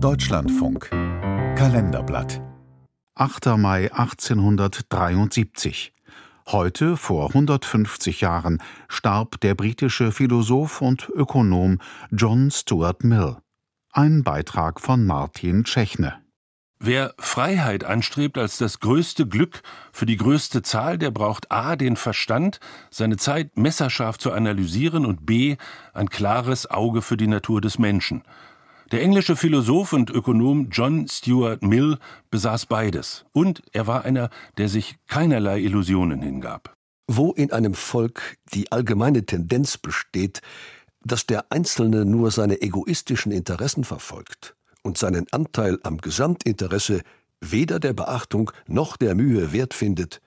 Deutschlandfunk Kalenderblatt 8. Mai 1873 Heute, vor 150 Jahren, starb der britische Philosoph und Ökonom John Stuart Mill. Ein Beitrag von Martin Tschechne. Wer Freiheit anstrebt als das größte Glück für die größte Zahl, der braucht a. den Verstand, seine Zeit messerscharf zu analysieren und b. ein klares Auge für die Natur des Menschen. Der englische Philosoph und Ökonom John Stuart Mill besaß beides, und er war einer, der sich keinerlei Illusionen hingab. Wo in einem Volk die allgemeine Tendenz besteht, dass der Einzelne nur seine egoistischen Interessen verfolgt und seinen Anteil am Gesamtinteresse weder der Beachtung noch der Mühe wert findet,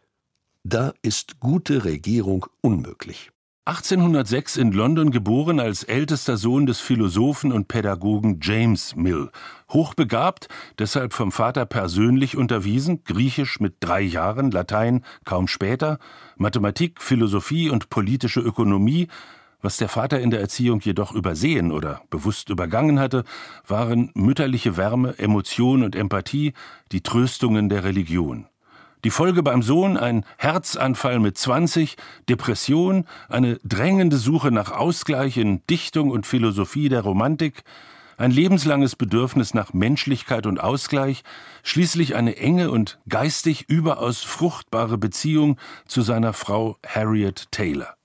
da ist gute Regierung unmöglich. 1806 in London geboren als ältester Sohn des Philosophen und Pädagogen James Mill. Hochbegabt, deshalb vom Vater persönlich unterwiesen, Griechisch mit drei Jahren, Latein kaum später, Mathematik, Philosophie und politische Ökonomie, was der Vater in der Erziehung jedoch übersehen oder bewusst übergangen hatte, waren mütterliche Wärme, Emotion und Empathie, die Tröstungen der Religion. Die Folge beim Sohn ein Herzanfall mit 20, Depression, eine drängende Suche nach Ausgleich in Dichtung und Philosophie der Romantik, ein lebenslanges Bedürfnis nach Menschlichkeit und Ausgleich, schließlich eine enge und geistig überaus fruchtbare Beziehung zu seiner Frau Harriet Taylor.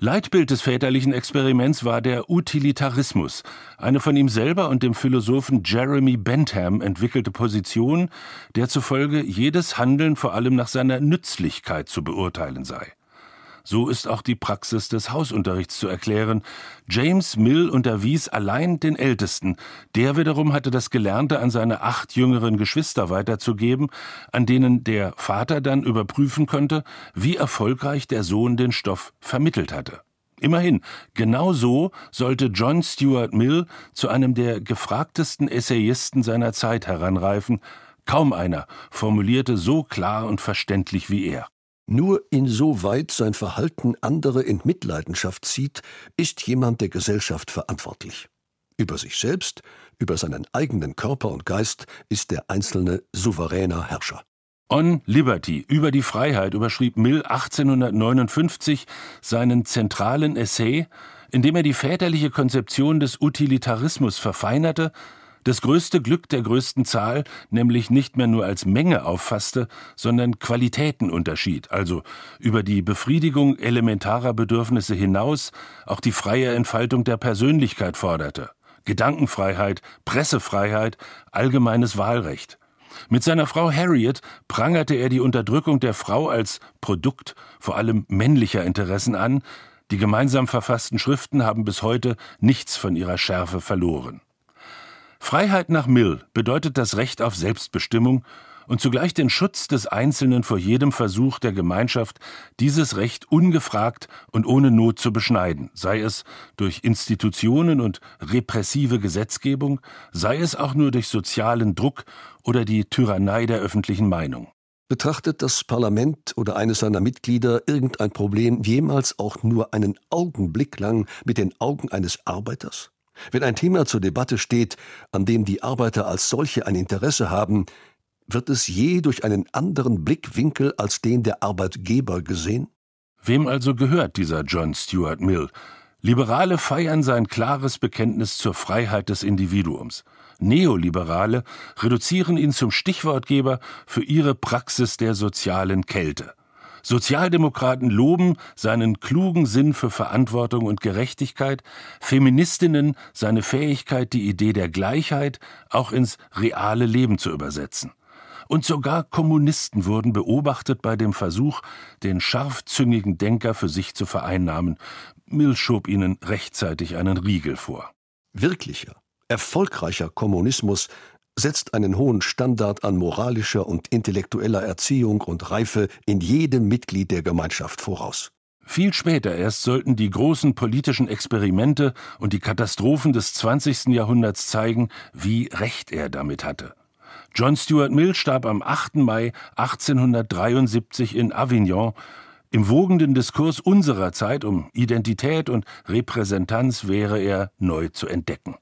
Leitbild des väterlichen Experiments war der Utilitarismus, eine von ihm selber und dem Philosophen Jeremy Bentham entwickelte Position, der zufolge jedes Handeln vor allem nach seiner Nützlichkeit zu beurteilen sei. So ist auch die Praxis des Hausunterrichts zu erklären. James Mill unterwies allein den Ältesten. Der wiederum hatte das Gelernte an seine acht jüngeren Geschwister weiterzugeben, an denen der Vater dann überprüfen konnte, wie erfolgreich der Sohn den Stoff vermittelt hatte. Immerhin, genau so sollte John Stuart Mill zu einem der gefragtesten Essayisten seiner Zeit heranreifen. Kaum einer formulierte so klar und verständlich wie er. Nur insoweit sein Verhalten andere in Mitleidenschaft zieht, ist jemand der Gesellschaft verantwortlich. Über sich selbst, über seinen eigenen Körper und Geist ist der Einzelne souveräner Herrscher. On Liberty, über die Freiheit, überschrieb Mill 1859 seinen zentralen Essay, in dem er die väterliche Konzeption des Utilitarismus verfeinerte das größte Glück der größten Zahl nämlich nicht mehr nur als Menge auffasste, sondern Qualitäten unterschied, also über die Befriedigung elementarer Bedürfnisse hinaus auch die freie Entfaltung der Persönlichkeit forderte. Gedankenfreiheit, Pressefreiheit, allgemeines Wahlrecht. Mit seiner Frau Harriet prangerte er die Unterdrückung der Frau als Produkt vor allem männlicher Interessen an, die gemeinsam verfassten Schriften haben bis heute nichts von ihrer Schärfe verloren. Freiheit nach Mill bedeutet das Recht auf Selbstbestimmung und zugleich den Schutz des Einzelnen vor jedem Versuch der Gemeinschaft, dieses Recht ungefragt und ohne Not zu beschneiden, sei es durch Institutionen und repressive Gesetzgebung, sei es auch nur durch sozialen Druck oder die Tyrannei der öffentlichen Meinung. Betrachtet das Parlament oder eines seiner Mitglieder irgendein Problem jemals auch nur einen Augenblick lang mit den Augen eines Arbeiters? Wenn ein Thema zur Debatte steht, an dem die Arbeiter als solche ein Interesse haben, wird es je durch einen anderen Blickwinkel als den der Arbeitgeber gesehen? Wem also gehört dieser John Stuart Mill? Liberale feiern sein klares Bekenntnis zur Freiheit des Individuums. Neoliberale reduzieren ihn zum Stichwortgeber für ihre Praxis der sozialen Kälte. Sozialdemokraten loben seinen klugen Sinn für Verantwortung und Gerechtigkeit, Feministinnen seine Fähigkeit, die Idee der Gleichheit auch ins reale Leben zu übersetzen. Und sogar Kommunisten wurden beobachtet bei dem Versuch, den scharfzüngigen Denker für sich zu vereinnahmen. Mill schob ihnen rechtzeitig einen Riegel vor. Wirklicher, erfolgreicher Kommunismus setzt einen hohen Standard an moralischer und intellektueller Erziehung und Reife in jedem Mitglied der Gemeinschaft voraus. Viel später erst sollten die großen politischen Experimente und die Katastrophen des 20. Jahrhunderts zeigen, wie recht er damit hatte. John Stuart Mill starb am 8. Mai 1873 in Avignon. Im wogenden Diskurs unserer Zeit um Identität und Repräsentanz wäre er neu zu entdecken.